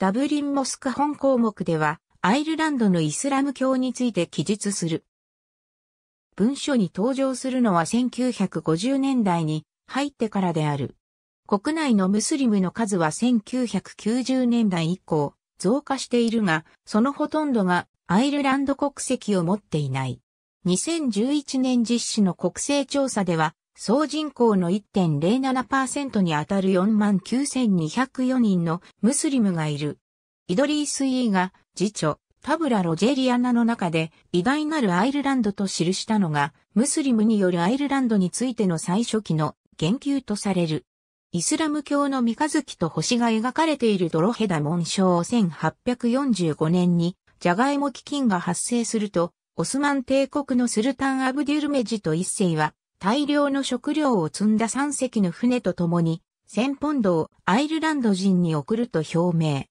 ダブリン・モスク本項目では、アイルランドのイスラム教について記述する。文書に登場するのは1950年代に入ってからである。国内のムスリムの数は1990年代以降増加しているが、そのほとんどがアイルランド国籍を持っていない。2011年実施の国勢調査では総人口の1.07%にあたる49,204人のムスリムがいる。イドリース・イーが、次女、タブラ・ロジェリアナの中で、偉大なるアイルランドと記したのが、ムスリムによるアイルランドについての最初期の言及とされる。イスラム教の三日月と星が描かれているドロヘダ紋章1845年に、ジャガイモ基金が発生すると、オスマン帝国のスルタンアブデュルメジと一世は、大量の食料を積んだ3隻の船と共に、1000ポンドをアイルランド人に送ると表明。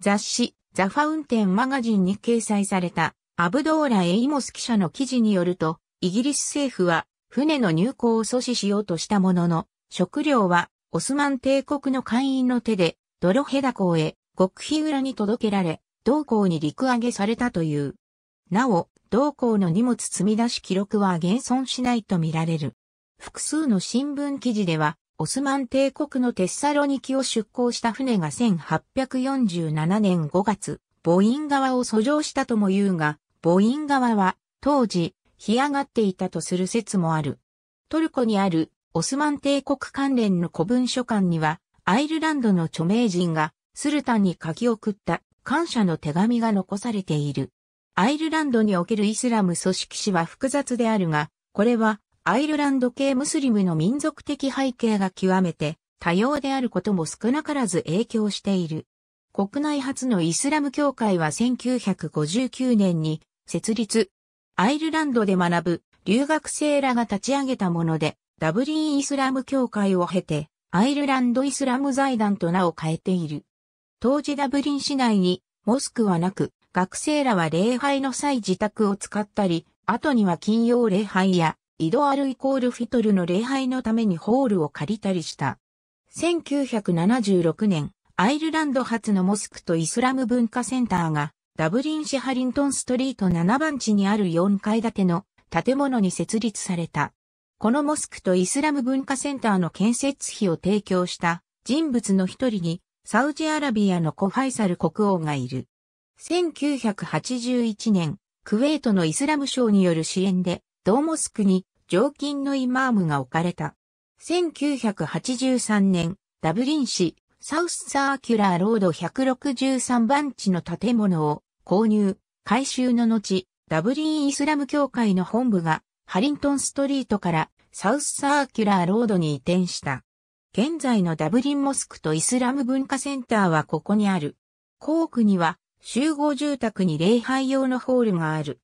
雑誌、ザ・ファウンテン・マガジンに掲載された、アブドーラ・エイモス記者の記事によると、イギリス政府は、船の入港を阻止しようとしたものの、食料は、オスマン帝国の会員の手で、ドロヘダ港へ、極秘裏に届けられ、同港に陸揚げされたという。なお、同港の荷物積み出し記録は現存しないとみられる。複数の新聞記事では、オスマン帝国のテッサロニキを出港した船が1847年5月、ボインを遡上したとも言うが、ボインは当時、干上がっていたとする説もある。トルコにあるオスマン帝国関連の古文書館には、アイルランドの著名人がスルタンに書き送った感謝の手紙が残されている。アイルランドにおけるイスラム組織史は複雑であるが、これはアイルランド系ムスリムの民族的背景が極めて多様であることも少なからず影響している。国内初のイスラム教会は1959年に設立。アイルランドで学ぶ留学生らが立ち上げたもので、ダブリンイスラム教会を経て、アイルランドイスラム財団と名を変えている。当時ダブリン市内にモスクはなく、学生らは礼拝の際自宅を使ったり、後には金曜礼拝やイドアルイコールフィトルの礼拝のためにホールを借りたりした。1976年、アイルランド発のモスクとイスラム文化センターが、ダブリンシハリントンストリート7番地にある4階建ての建物に設立された。このモスクとイスラム文化センターの建設費を提供した人物の一人に、サウジアラビアのコファイサル国王がいる。1981年、クウェートのイスラム省による支援で、同モスクに常勤のイマームが置かれた。1983年、ダブリン市、サウスサーキュラーロード163番地の建物を購入、改修の後、ダブリンイスラム教会の本部がハリントンストリートからサウスサーキュラーロードに移転した。現在のダブリンモスクとイスラム文化センターはここにある。校区には集合住宅に礼拝用のホールがある。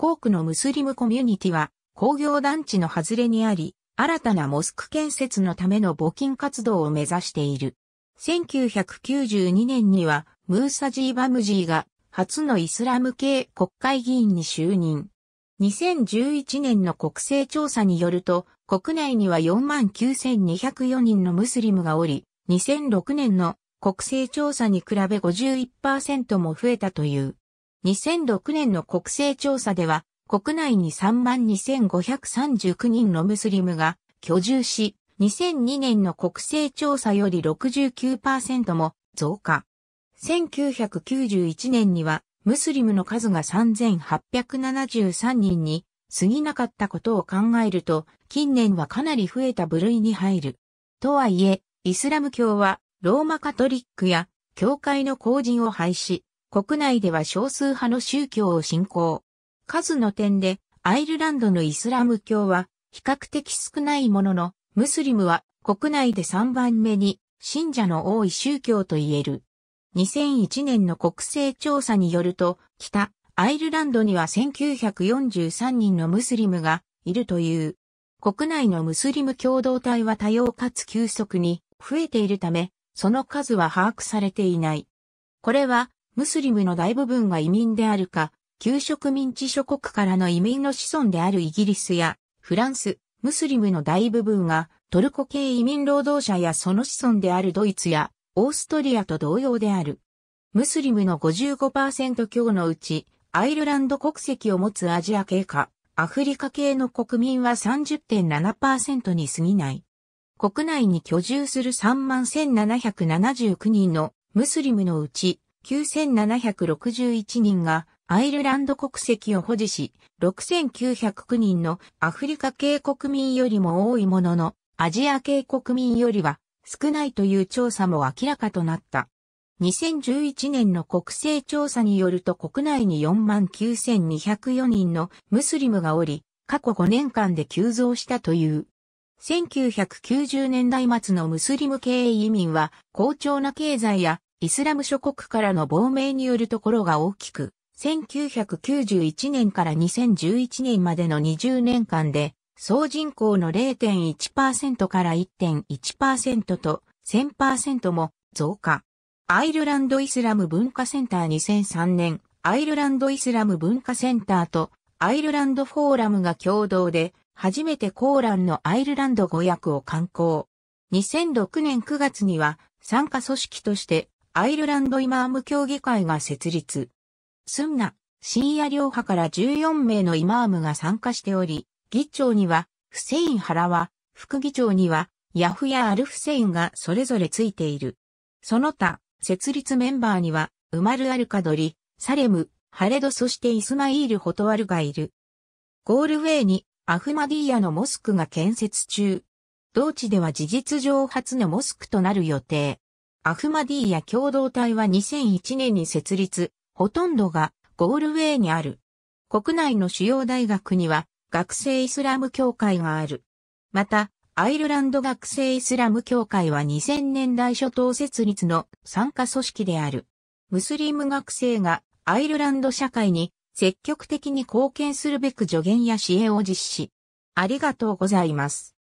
コークのムスリムコミュニティは工業団地の外れにあり、新たなモスク建設のための募金活動を目指している。1992年にはムーサジー・バムジーが初のイスラム系国会議員に就任。2011年の国勢調査によると、国内には49,204人のムスリムがおり、2006年の国勢調査に比べ51%も増えたという。2006年の国勢調査では、国内に32,539人のムスリムが居住し、2002年の国勢調査より69%も増加。1991年には、ムスリムの数が3873人に過ぎなかったことを考えると、近年はかなり増えた部類に入る。とはいえ、イスラム教はローマカトリックや教会の公人を廃止、国内では少数派の宗教を信仰。数の点で、アイルランドのイスラム教は比較的少ないものの、ムスリムは国内で3番目に信者の多い宗教と言える。2001年の国勢調査によると、北アイルランドには1943人のムスリムがいるという。国内のムスリム共同体は多様かつ急速に増えているため、その数は把握されていない。これはムスリムの大部分が移民であるか、旧植民地諸国からの移民の子孫であるイギリスやフランス、ムスリムの大部分がトルコ系移民労働者やその子孫であるドイツやオーストリアと同様である。ムスリムの55%強のうち、アイルランド国籍を持つアジア系か、アフリカ系の国民は30.7%に過ぎない。国内に居住する31,779人のムスリムのうち9761人がアイルランド国籍を保持し、6909人のアフリカ系国民よりも多いものの、アジア系国民よりは少ないという調査も明らかとなった。2011年の国勢調査によると国内に49,204人のムスリムがおり、過去5年間で急増したという。1990年代末のムスリム系移民は、好調な経済やイスラム諸国からの亡命によるところが大きく、1991年から2011年までの20年間で、総人口の0.1%から1.1%と1000%も増加。アイルランドイスラム文化センター2003年、アイルランドイスラム文化センターとアイルランドフォーラムが共同で、初めてコーランのアイルランド語訳を刊行。2006年9月には、参加組織としてアイルランドイマーム協議会が設立。スンナ、シーア両派から14名のイマームが参加しており、議長には、フセイン・ハラワ、副議長には、ヤフやアルフセインがそれぞれついている。その他、設立メンバーには、ウマル・アルカドリ、サレム、ハレドそしてイスマイール・ホトワルがいる。ゴールウェイにアフマディーヤのモスクが建設中。同地では事実上初のモスクとなる予定。アフマディーヤ共同体は2001年に設立、ほとんどがゴールウェイにある。国内の主要大学には学生イスラム協会がある。また、アイルランド学生イスラム協会は2000年代初頭設立の参加組織である。ムスリム学生がアイルランド社会に積極的に貢献するべく助言や支援を実施。ありがとうございます。